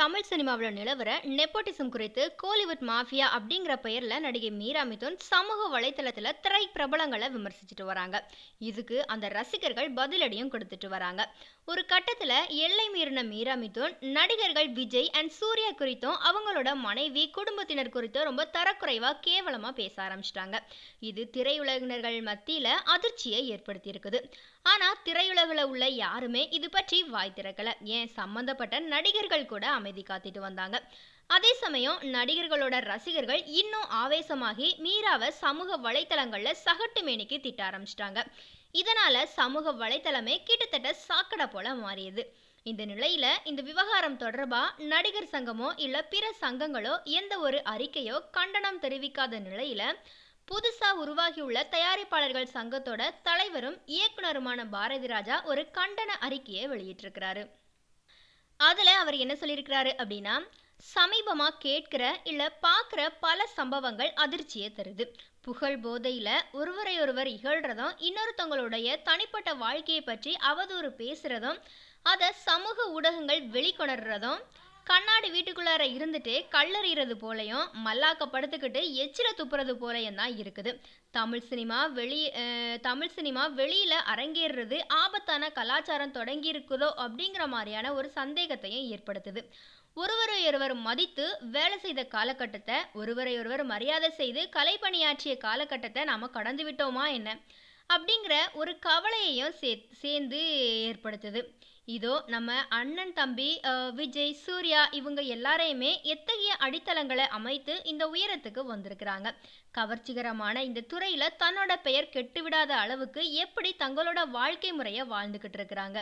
தமிழ் சினிமாவில் நிலவர நெப்போட்டிசம் குறித்து கோலிவுட் மாஃபியா அப்படிங்கிற பெயரில் நடிகை மீரா மிதுன் சமூக வலைதளத்தில் திரை பிரபலங்களை விமர்சிச்சுட்டு வராங்க இதுக்கு அந்த ரசிகர்கள் பதிலடியும் கொடுத்துட்டு வராங்க ஒரு கட்டத்தில் எல்லை மீறின மீரா மிதுன் நடிகர்கள் விஜய் அண்ட் சூர்யா குறித்தும் அவங்களோட மனைவி குடும்பத்தினர் குறித்தும் ரொம்ப தரக்குறைவாக கேவலமாக பேச ஆரம்பிச்சிட்டாங்க இது திரையுலகினர்கள் மத்தியில் அதிர்ச்சியை ஏற்படுத்தியிருக்குது ஆனால் திரையுலகில் உள்ள யாருமே இது பற்றி வாய் திறக்கலை ஏன் சம்மந்தப்பட்ட நடிகர்கள் கூட அமைதி காத்திட்டு வந்தாங்க அதே சமயம் நடிகர்களோட ரசிகர்கள் இன்னும் ஆவேசமாகி மீராவை சமூக வலைத்தளங்களில் சகட்டு மேனிக்கு திட்ட ஆரம்பிச்சிட்டாங்க இதனால சமூக வலைத்தளமே கிட்டத்தட்ட சாக்கடை போல மாறியது இந்த நிலையில இந்த விவகாரம் தொடர்பா நடிகர் சங்கமோ இல்ல பிற சங்கங்களோ எந்த ஒரு அறிக்கையோ கண்டனம் தெரிவிக்காத நிலையில புதுசா உருவாகியுள்ள தயாரிப்பாளர்கள் சங்கத்தோட தலைவரும் இயக்குனருமான பாரதி ராஜா ஒரு கண்டன அறிக்கையை வெளியிட்டிருக்கிறாரு அதில் அவர் என்ன சொல்லியிருக்கிறாரு அப்படின்னா சமீபமாக கேட்கிற இல்லை பார்க்குற பல சம்பவங்கள் அதிர்ச்சியை தருது புகழ் போதையில் ஒருவரையொருவர் இகழ்கிறதும் இன்னொருத்தவங்களுடைய தனிப்பட்ட வாழ்க்கையை பற்றி அவதூறு பேசுகிறதும் அதை சமூக ஊடகங்கள் வெளிக்கொணர்றதும் கண்ணாடி வீட்டுக்குள்ளார இருந்துட்டு கல்லறிகிறது போலையும் மல்லாக்க படுத்துக்கிட்டு எச்சில துப்புறது போலையும் தான் இருக்குது தமிழ் சினிமா வெளியே தமிழ் சினிமா வெளியில் அரங்கேறுறது ஆபத்தான கலாச்சாரம் தொடங்கி இருக்குதோ அப்படிங்கிற மாதிரியான ஒரு சந்தேகத்தையும் ஏற்படுத்துது ஒருவரை ஒருவர் மதித்து வேலை செய்த காலகட்டத்தை ஒருவரை ஒருவர் மரியாதை செய்து கலை பணியாற்றிய காலகட்டத்தை நாம் கடந்து விட்டோமா என்ன அப்படிங்கிற ஒரு கவலையையும் சே சேர்ந்து ஏற்படுத்துது இதோ நம்ம அண்ணன் தம்பி விஜய் சூர்யா இவங்க எல்லாரையுமே எத்தகைய அடித்தளங்களை அமைத்து இந்த உயரத்துக்கு வந்திருக்கிறாங்க கவர்ச்சிகரமான இந்த துறையில் தன்னோட பெயர் கெட்டுவிடாத அளவுக்கு எப்படி தங்களோட வாழ்க்கை முறையை வாழ்ந்துக்கிட்டு இருக்கிறாங்க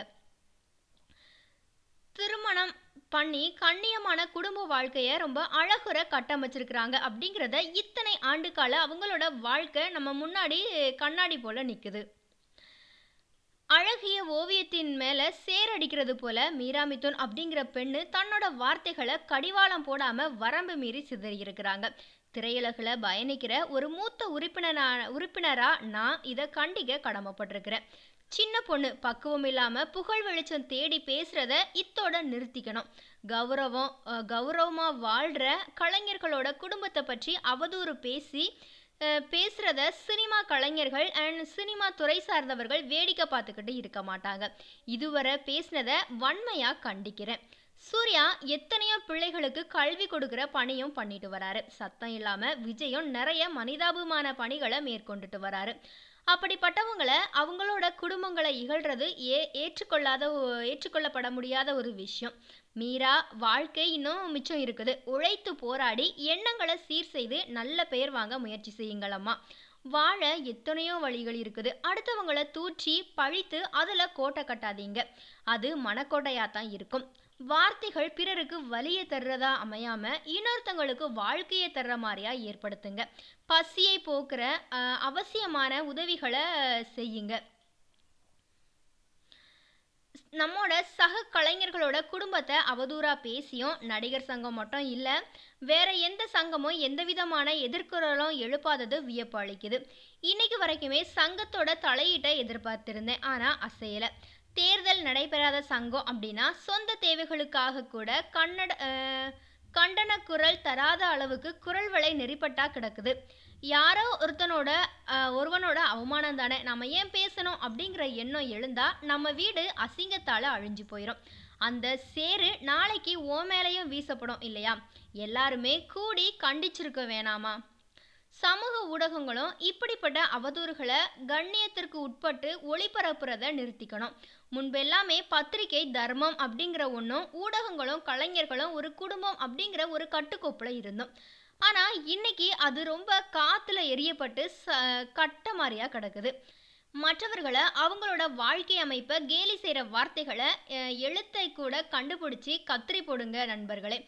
திருமணம் பண்ணி கண்ணியமான குடும்ப வாழ்க்கையை ரொம்ப அழகுற கட்டமைச்சிருக்கிறாங்க அப்படிங்கிறத இத்தனை ஆண்டுக்கால அவங்களோட வாழ்க்கை நம்ம முன்னாடி கண்ணாடி போல நிற்குது அழகிய ஓவியத்தின் மேலே சேரடிக்கிறது போல மீராமித்தோன் அப்படிங்கிற பெண்ணு தன்னோட வார்த்தைகளை கடிவாளம் போடாமல் வரம்பு மீறி சிதறியிருக்கிறாங்க திரையுலகில் பயணிக்கிற ஒரு மூத்த உறுப்பினரான உறுப்பினராக நான் இதை கண்டிக்க கடமைப்பட்டிருக்கிறேன் சின்ன பொண்ணு பக்குவம் இல்லாமல் புகழ் வெளிச்சம் தேடி பேசுகிறத இத்தோட நிறுத்திக்கணும் கௌரவம் கௌரவமாக வாழ்கிற கலைஞர்களோட குடும்பத்தை பற்றி அவதூறு பேசி பேசுகிறத சினிமா கலைஞர்கள் அண்ட் சினிமா துறை சார்ந்தவர்கள் வேடிக்கை பார்த்துக்கிட்டு இருக்க மாட்டாங்க இதுவரை பேசினதை வன்மையாக கண்டிக்கிறேன் சூர்யா எத்தனையோ பிள்ளைகளுக்கு கல்வி கொடுக்குற பணியும் பண்ணிட்டு வராரு சத்தம் இல்லாமல் விஜயும் நிறைய மனிதாபிமான பணிகளை மேற்கொண்டுட்டு வராரு அப்படிப்பட்டவங்களை அவங்களோட குடும்பங்களை இகழ்றது ஏ ஏற்றுக்கொள்ளாத ஏற்றுக்கொள்ளப்பட முடியாத ஒரு விஷயம் மீரா வாழ்க்கை இன்னும் மிச்சம் இருக்குது உழைத்து போராடி எண்ணங்களை சீர் செய்து நல்ல பெயர் வாங்க முயற்சி செய்யுங்களம்மா வாழ எத்தனையோ வழிகள் இருக்குது அடுத்தவங்களை தூற்றி பழித்து அதில் கோட்டை கட்டாதீங்க அது மனக்கோட்டையாக தான் இருக்கும் வார்த்தைகள் பிறருக்கு வலியை தர்றதா அமையாம இன்னொருத்தங்களுக்கு வாழ்க்கையை தர்ற மாதிரியா ஏற்படுத்துங்க பசியை போக்குற அவசியமான உதவிகளை செய்யுங்க நம்மோட சக கலைஞர்களோட குடும்பத்தை அவதூறாக பேசியும் நடிகர் சங்கம் மட்டும் இல்லை வேற எந்த சங்கமும் எந்த விதமான எதிர்குறலும் எழுப்பாதது வியப்பு அளிக்குது இன்னைக்கு வரைக்குமே சங்கத்தோட தலையீட்டை எதிர்பார்த்திருந்தேன் ஆனால் அசையலை தேர்தல் நடைபெறாத சங்கம் அப்படின்னா சொந்த தேவைகளுக்காக கூட கன்னட கண்டன குரல் தராத அளவுக்கு குரல் வலை நெறிப்பட்டா கிடக்குது யாரோ ஒருத்தனோட ஒருவனோட அவமானம் தானே நம்ம ஏன் பேசணும் அப்படிங்கிற எண்ணம் எழுந்தா நம்ம வீடு அசிங்கத்தால் அழிஞ்சு போயிடும் அந்த சேரு நாளைக்கு ஓ மேலேயும் வீசப்படும் இல்லையா எல்லாருமே கூடி கண்டிச்சிருக்க வேணாமா சமூக ஊடகங்களும் இப்படிப்பட்ட அவதூறுகளை கண்ணியத்திற்கு உட்பட்டு ஒளிபரப்புறதை நிறுத்திக்கணும் முன்பெல்லாமே பத்திரிகை தர்மம் அப்படிங்கிற ஒன்றும் ஊடகங்களும் கலைஞர்களும் ஒரு குடும்பம் அப்படிங்கிற ஒரு கட்டுக்கோப்பில் இருந்தோம் ஆனால் இன்னைக்கு அது ரொம்ப காற்றுல எரியப்பட்டு ச கட்ட மாதிரியாக கிடக்குது மற்றவர்களை அவங்களோட வாழ்க்கை அமைப்பை கேலி செய்கிற வார்த்தைகளை எழுத்தை கூட கண்டுபிடிச்சி கத்திரி போடுங்க நண்பர்களே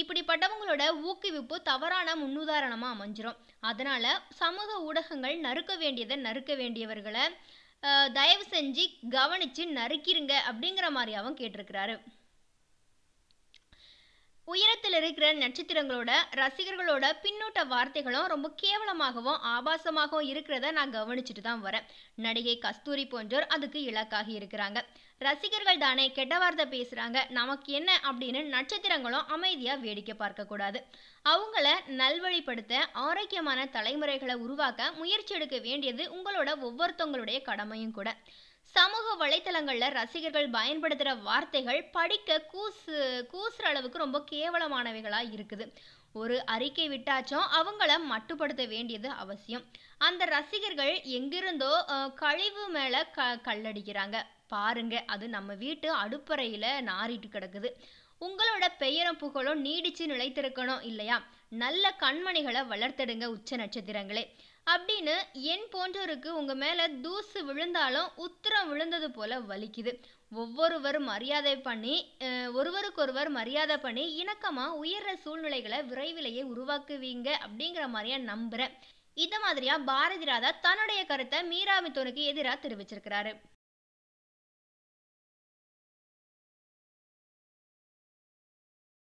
இப்படிப்பட்டவங்களோட ஊக்குவிப்பு தவறான முன்னுதாரணமாக அமைஞ்சிரும் அதனால் சமூக ஊடகங்கள் நறுக்க வேண்டியதை நறுக்க வேண்டியவர்களை தயவு செஞ்சு கவனித்து நறுக்கிருங்க அப்படிங்கிற மாதிரி கேட்டிருக்கிறாரு உயரத்தில் இருக்கிற நட்சத்திரங்களோட ரசிகர்களோட பின்னூட்ட வார்த்தைகளும் ரொம்ப கேவலமாகவும் ஆபாசமாகவும் இருக்கிறத நான் கவனிச்சுட்டு தான் வரேன் நடிகை கஸ்தூரி போன்றோர் அதுக்கு இலக்காகி இருக்கிறாங்க ரசிகர்கள் தானே கெட்ட வார்த்தை பேசுகிறாங்க நமக்கு என்ன அப்படின்னு நட்சத்திரங்களும் அமைதியாக வேடிக்கை பார்க்கக்கூடாது அவங்கள நல்வழிப்படுத்த ஆரோக்கியமான தலைமுறைகளை உருவாக்க முயற்சி எடுக்க வேண்டியது உங்களோட ஒவ்வொருத்தவங்களுடைய கடமையும் கூட சமூக வலைத்தளங்களில் ரசிகர்கள் பயன்படுத்துகிற வார்த்தைகள் படிக்க கூசு கூசுற அளவுக்கு ரொம்ப கேவலமானவைகளாக இருக்குது ஒரு அறிக்கை விட்டாச்சும் அவங்கள மட்டுப்படுத்த வேண்டியது அவசியம் அந்த ரசிகர்கள் எங்கிருந்தோ கழிவு மேலே க கல்லடிக்கிறாங்க பாருங்க அது நம்ம வீட்டு அடுப்பறையில் நாரிட்டு கிடக்குது உங்களோட பெயரும் புகழும் நீடிச்சு நிலைத்திருக்கணும் இல்லையா நல்ல கண்மணிகளை வளர்த்தெடுங்க உச்ச நட்சத்திரங்களே அப்படின்னு என் போன்றோருக்கு உங்கள் மேலே தூசு விழுந்தாலும் உத்தரம் விழுந்தது போல வலிக்குது ஒவ்வொருவர் மரியாதை பண்ணி ஒருவருக்கொருவர் மரியாதை பண்ணி இணக்கமாக உயர்ற சூழ்நிலைகளை விரைவிலேயே உருவாக்குவீங்க அப்படிங்கிற மாதிரியா நம்புகிறேன் இதை மாதிரியா பாரதி ராதா தன்னுடைய கருத்தை மீரா மித்தோனுக்கு எதிராக தெரிவிச்சிருக்கிறாரு